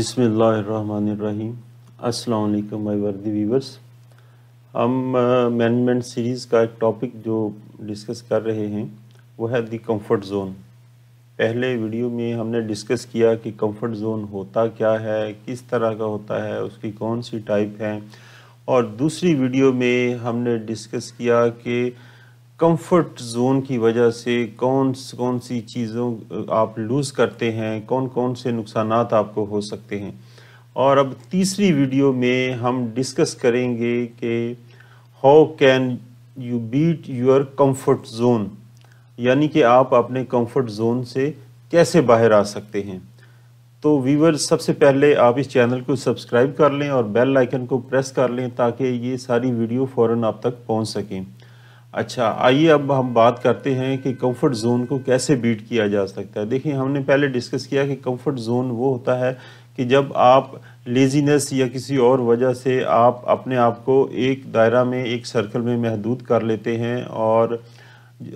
बिसमीम अस्सलाम माई वर्दी वीवर्स हम मैनेजमेंट सीरीज़ का एक टॉपिक जो डिस्कस कर रहे हैं वो है दी कंफर्ट जोन पहले वीडियो में हमने डिस्कस किया कि कंफर्ट जोन होता क्या है किस तरह का होता है उसकी कौन सी टाइप है और दूसरी वीडियो में हमने डिस्कस किया कि कंफर्ट जोन की वजह से कौन कौन सी चीज़ों आप लूज़ करते हैं कौन कौन से नुकसान आपको हो सकते हैं और अब तीसरी वीडियो में हम डिस्कस करेंगे कि how can you beat your comfort zone यानी कि आप अपने कंफर्ट जोन से कैसे बाहर आ सकते हैं तो वीवर सबसे पहले आप इस चैनल को सब्सक्राइब कर लें और बेल आइकन को प्रेस कर लें ताकि ये सारी वीडियो फ़ौर आप तक पहुंच सकें अच्छा आइए अब हम बात करते हैं कि कंफर्ट जोन को कैसे बीट किया जा सकता है देखिए हमने पहले डिस्कस किया कि कंफर्ट जोन वो होता है कि जब आप लेजीनेस या किसी और वजह से आप अपने आप को एक दायरा में एक सर्कल में महदूद कर लेते हैं और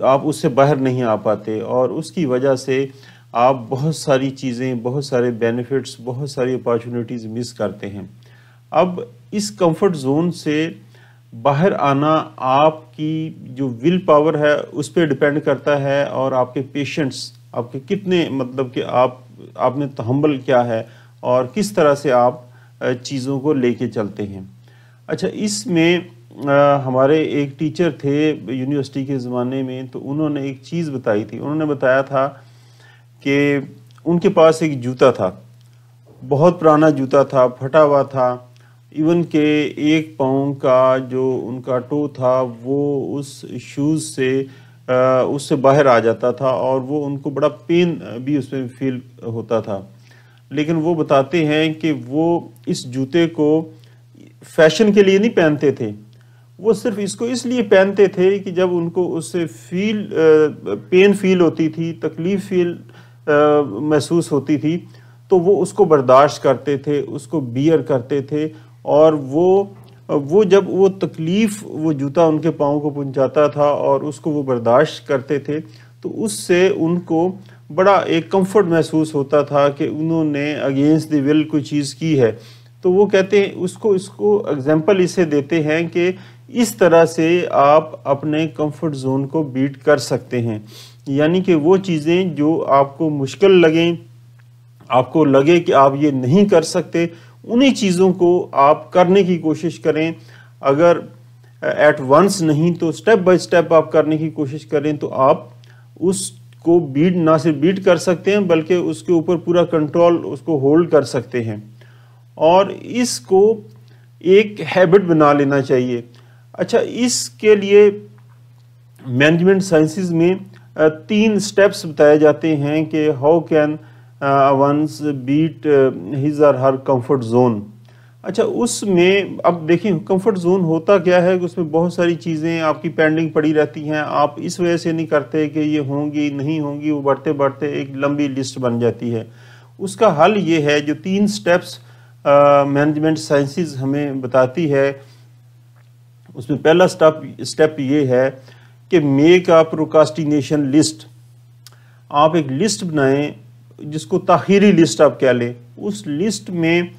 आप उससे बाहर नहीं आ पाते और उसकी वजह से आप बहुत सारी चीज़ें बहुत सारे बेनिफिट्स बहुत सारी अपॉर्चुनिटीज़ मिस करते हैं अब इस कंफर्ट जोन से बाहर आना आपकी जो विल पावर है उस पर डिपेंड करता है और आपके पेशेंट्स आपके कितने मतलब कि आप आपने तहम्बल तो क्या है और किस तरह से आप चीज़ों को लेके चलते हैं अच्छा इसमें हमारे एक टीचर थे यूनिवर्सिटी के ज़माने में तो उन्होंने एक चीज़ बताई थी उन्होंने बताया था कि उनके पास एक जूता था बहुत पुराना जूता था फटा हुआ था इवन के एक पाँव का जो उनका टो था वो उस शूज़ से उससे बाहर आ जाता था और वो उनको बड़ा पेन भी उसमें फील होता था लेकिन वो बताते हैं कि वो इस जूते को फैशन के लिए नहीं पहनते थे वो सिर्फ इसको इसलिए पहनते थे कि जब उनको उससे फील पेन फील होती थी तकलीफ़ फील महसूस होती थी तो वो उसको बर्दाश्त करते थे उसको बियर करते थे और वो वो जब वो तकलीफ़ वो जूता उनके पाँव को पहुंचाता था और उसको वो बर्दाश्त करते थे तो उससे उनको बड़ा एक कंफर्ट महसूस होता था कि उन्होंने अगेंस्ट द विल कोई चीज़ की है तो वो कहते हैं उसको इसको एग्जांपल इसे देते हैं कि इस तरह से आप अपने कंफर्ट जोन को बीट कर सकते हैं यानी कि वो चीज़ें जो आपको मुश्किल लगें आपको लगे कि आप ये नहीं कर सकते उन्हीं चीज़ों को आप करने की कोशिश करें अगर एट वंस नहीं तो स्टेप बाय स्टेप आप करने की कोशिश करें तो आप उसको बीट ना सिर्फ बीट कर सकते हैं बल्कि उसके ऊपर पूरा कंट्रोल उसको होल्ड कर सकते हैं और इसको एक हैबिट बना लेना चाहिए अच्छा इसके लिए मैनेजमेंट साइंसिस में तीन स्टेप्स बताए जाते हैं कि how can one's beat his और हर कम्फर्ट जोन अच्छा उसमें अब देखिए कंफर्ट जोन होता क्या है कि उसमें बहुत सारी चीज़ें आपकी पेंडिंग पड़ी रहती हैं आप इस वजह से नहीं करते कि ये होंगी नहीं होंगी वो बढ़ते बढ़ते एक लंबी लिस्ट बन जाती है उसका हल ये है जो तीन स्टेप्स मैनेजमेंट साइंसिस हमें बताती है उसमें पहला स्टेप स्टेप ये है कि मेक अ प्रोकास्टिनेशन लिस्ट आप एक लिस्ट बनाएं जिसको तखीरी लिस्ट आप कह लें उस लिस्ट में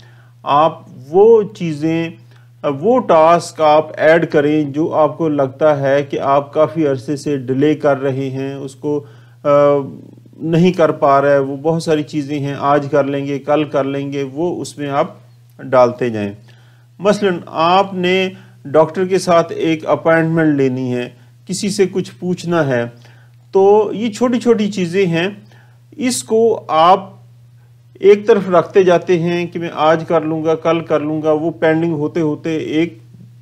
आप वो चीज़ें वो टास्क आप ऐड करें जो आपको लगता है कि आप काफ़ी अरसे से डिले कर रहे हैं उसको नहीं कर पा रहा है वो बहुत सारी चीज़ें हैं आज कर लेंगे कल कर लेंगे वो उसमें आप डालते जाएं मसलन आपने डॉक्टर के साथ एक अपॉइंटमेंट लेनी है किसी से कुछ पूछना है तो ये छोटी छोटी चीज़ें हैं इसको आप एक तरफ रखते जाते हैं कि मैं आज कर लूंगा कल कर लूंगा वो पेंडिंग होते होते एक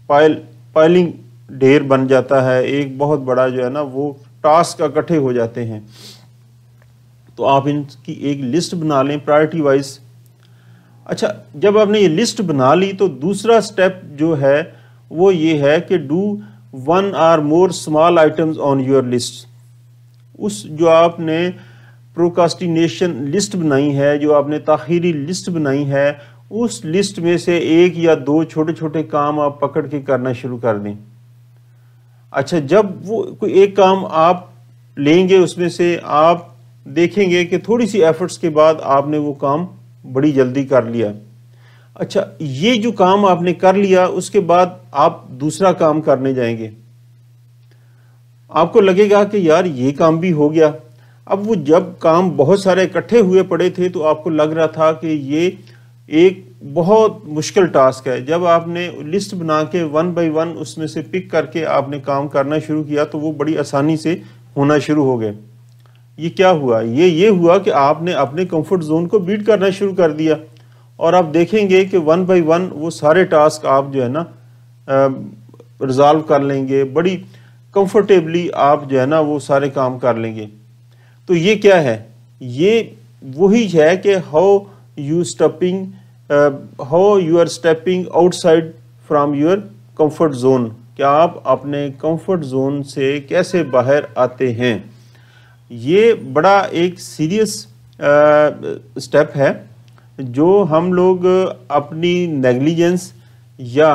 पाइल पाइलिंग ढेर बन जाता है एक बहुत बड़ा जो है ना वो टास्क इकट्ठे हो जाते हैं तो आप इनकी एक लिस्ट बना लें प्रायोरिटी वाइज अच्छा जब आपने ये लिस्ट बना ली तो दूसरा स्टेप जो है वो ये है कि do one or more small items on your list उस जो आपने प्रोकास्टिनेशन लिस्ट बनाई है जो आपने तखीरी लिस्ट बनाई है उस लिस्ट में से एक या दो छोटे छोटे काम आप पकड़ के करना शुरू कर दें अच्छा जब वो कोई एक काम आप लेंगे उसमें से आप देखेंगे कि थोड़ी सी एफर्ट्स के बाद आपने वो काम बड़ी जल्दी कर लिया अच्छा ये जो काम आपने कर लिया उसके बाद आप दूसरा काम करने जाएंगे आपको लगेगा कि यार ये काम भी हो गया अब वो जब काम बहुत सारे इकट्ठे हुए पड़े थे तो आपको लग रहा था कि ये एक बहुत मुश्किल टास्क है जब आपने लिस्ट बना के वन बाई वन उसमें से पिक करके आपने काम करना शुरू किया तो वो बड़ी आसानी से होना शुरू हो गए ये क्या हुआ ये ये हुआ कि आपने अपने कंफर्ट जोन को बीट करना शुरू कर दिया और आप देखेंगे कि वन बाई वन वो सारे टास्क आप जो है ना रिजॉल्व कर लेंगे बड़ी कंफर्टेबली आप जो है ना वो सारे काम कर लेंगे तो ये क्या है ये वही है कि how you stepping how you are stepping outside from your comfort zone क्या आप अपने कंफर्ट जोन से कैसे बाहर आते हैं ये बड़ा एक सीरियस स्टेप uh, है जो हम लोग अपनी नेग्लिजेंस या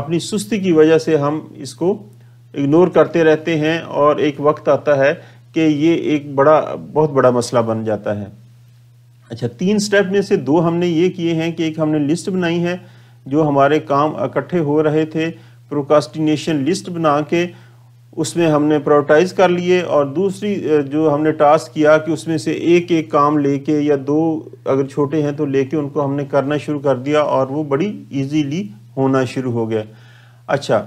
अपनी सुस्ती की वजह से हम इसको इग्नोर करते रहते हैं और एक वक्त आता है कि ये एक बड़ा बहुत बड़ा मसला बन जाता है अच्छा तीन स्टेप में से दो हमने ये किए हैं कि एक हमने लिस्ट बनाई है जो हमारे काम इकट्ठे हो रहे थे प्रोकास्टिनेशन लिस्ट बना के उसमें हमने प्रायोरिटाइज कर लिए और दूसरी जो हमने टास्क किया कि उसमें से एक एक काम लेके या दो अगर छोटे हैं तो लेके उनको हमने करना शुरू कर दिया और वो बड़ी इजीली होना शुरू हो गया अच्छा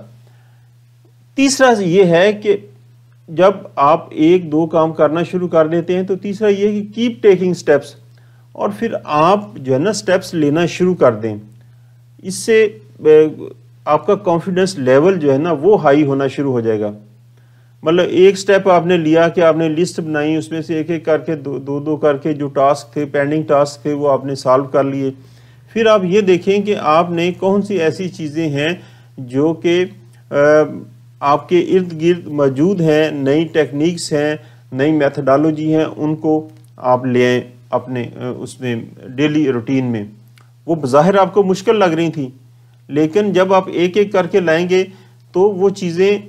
तीसरा ये है कि जब आप एक दो काम करना शुरू कर देते हैं तो तीसरा ये कि कीप टेकिंग स्टेप्स और फिर आप जो है ना स्टेप्स लेना शुरू कर दें इससे आपका कॉन्फिडेंस लेवल जो है ना वो हाई होना शुरू हो जाएगा मतलब एक स्टेप आपने लिया कि आपने लिस्ट बनाई उसमें से एक एक करके दो दो दो करके जो टास्क थे पेंडिंग टास्क थे वो आपने सॉल्व कर लिए फिर आप ये देखें कि आपने कौन सी ऐसी चीज़ें हैं जो कि आपके इर्द गिर्द मौजूद हैं नई टेक्निक्स हैं नई मैथडोलॉजी हैं उनको आप ले आएँ अपने उसमें डेली रूटीन में वो बाहर आपको मुश्किल लग रही थी लेकिन जब आप एक एक करके लाएंगे तो वो चीज़ें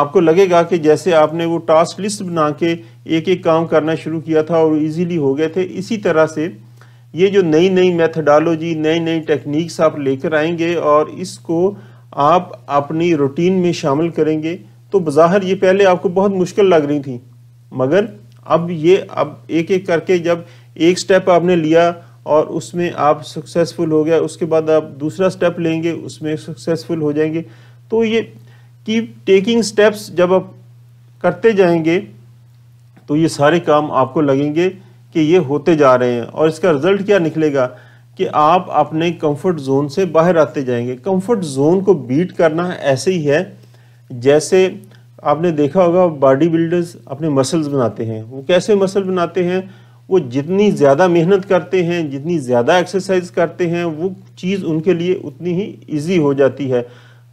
आपको लगेगा कि जैसे आपने वो टास्क लिस्ट बना के एक एक काम करना शुरू किया था और इजीली हो गए थे इसी तरह से ये जो नई नई मैथडोलॉजी नई नई टेक्निक्स आप लेकर आएंगे और इसको आप अपनी रूटीन में शामिल करेंगे तो बाहर ये पहले आपको बहुत मुश्किल लग रही थी मगर अब ये अब एक एक करके जब एक स्टेप आपने लिया और उसमें आप सक्सेसफुल हो गया उसके बाद आप दूसरा स्टेप लेंगे उसमें सक्सेसफुल हो जाएंगे तो ये की टेकिंग स्टेप्स जब आप करते जाएंगे तो ये सारे काम आपको लगेंगे कि ये होते जा रहे हैं और इसका रिज़ल्ट क्या निकलेगा कि आप अपने कंफर्ट जोन से बाहर आते जाएंगे कंफर्ट जोन को बीट करना ऐसे ही है जैसे आपने देखा होगा बॉडी बिल्डर्स अपने मसल्स बनाते हैं वो कैसे मसल बनाते हैं वो जितनी ज़्यादा मेहनत करते हैं जितनी ज़्यादा एक्सरसाइज करते हैं वो चीज़ उनके लिए उतनी ही ईजी हो जाती है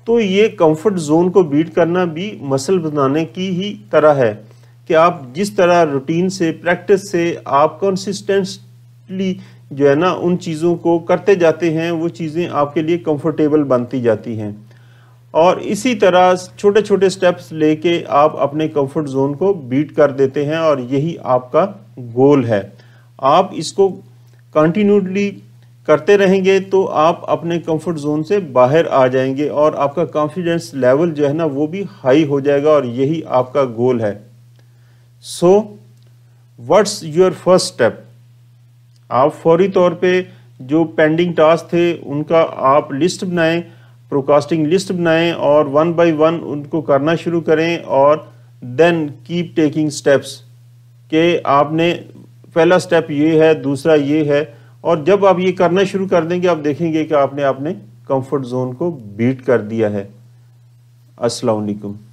तो ये कंफर्ट जोन को बीट करना भी मसल बनाने की ही तरह है कि आप जिस तरह रूटीन से प्रैक्टिस से आप कंसिस्टेंटली जो है ना उन चीज़ों को करते जाते हैं वो चीज़ें आपके लिए कंफर्टेबल बनती जाती हैं और इसी तरह छोटे छोटे स्टेप्स लेके आप अपने कंफर्ट जोन को बीट कर देते हैं और यही आपका गोल है आप इसको कंटिन्यूडली करते रहेंगे तो आप अपने कंफर्ट जोन से बाहर आ जाएंगे और आपका कॉन्फिडेंस लेवल जो है ना वो भी हाई हो जाएगा और यही आपका गोल है so what's your first step आप फौरी तौर पे जो पेंडिंग टास्क थे उनका आप लिस्ट बनाएं प्रोकास्टिंग लिस्ट बनाएं और वन बाय वन उनको करना शुरू करें और देन कीप टेकिंग स्टेप्स के आपने पहला स्टेप ये है दूसरा ये है और जब आप ये करना शुरू कर देंगे आप देखेंगे कि आपने अपने कंफर्ट जोन को बीट कर दिया है असलकम